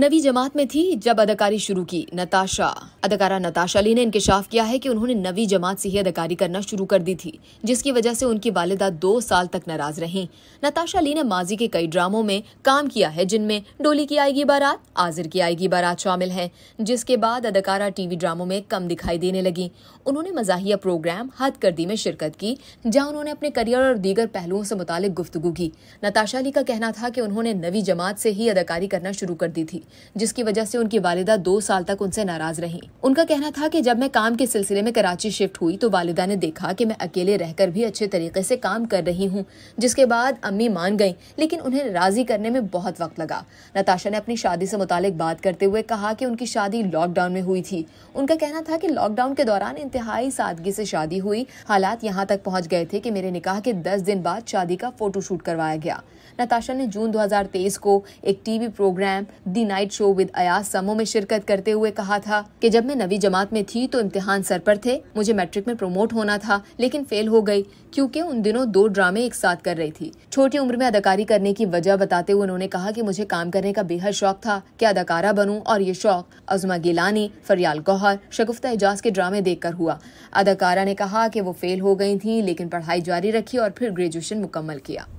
नवी जमात में थी जब अदाकारी शुरू की नताशा अदाकारा नताशा ली ने इंकशाफ किया है कि उन्होंने नवी जमात से ही अदाकारी करना शुरू कर दी थी जिसकी वजह से उनकी वालिदा दो साल तक नाराज रहीं नताशा ली ने माजी के कई ड्रामों में काम किया है जिनमें डोली की आएगी बारात आजिर की आएगी बारात शामिल है जिसके बाद अदाकारा टीवी ड्रामों में कम दिखाई देने लगी उन्होंने मजाहिया प्रोग्राम हद दी में शिरकत की जहाँ उन्होंने अपने करियर और दीगर पहलुओं से मुतालिक गुफ्तु की नताशा ली का कहना था कि उन्होंने नवी जमात से ही अदाकारी करना शुरू कर दी थी जिसकी वजह से उनकी वालिदा दो साल तक उनसे नाराज रहीं उनका कहना था कि जब मैं काम के सिलसिले में कराची शिफ्ट हुई तो वालिदा ने देखा कि मैं अकेले रहकर भी अच्छे तरीके से काम कर रही हूँ जिसके बाद अम्मी मान गई लेकिन उन्हें राजी करने में बहुत वक्त लगा नताशा ने अपनी शादी से मुतालिक बात करते हुए कहा कि उनकी शादी लॉकडाउन में हुई थी उनका कहना था कि लॉकडाउन के दौरान इंतहाई सादगी से शादी हुई हालात यहाँ तक पहुँच गए थे कि मेरे निकाह के दस दिन बाद शादी का फोटोशूट करवाया गया नताशा ने जून 2023 को एक TV program the night show with Ayaz Samoo में शिरकत करते हुए कहा था कि जब मैं नवी जमात में थी तो इम्तिहान सर पर थे मुझे मैट्रिक में प्रमोट होना था लेकिन फेल हो गई क्योंकि उन दिनों दो ड्रामे एक साथ कर रही थी छोटी उम्र में अदाकारी करने की वजह बताते हुए उन्होंने कहा कि मुझे काम करने का बेहद शौक था कि अदाकारा बनूं और ये शौक अजमा गिलानी फरियाल गौहर शगुफ्ता एजाज के ड्रामे देखकर हुआ अदाकारा ने कहा कि वो फेल हो गई थी लेकिन पढ़ाई जारी रखी और फिर ग्रेजुएशन मुकम्मल किया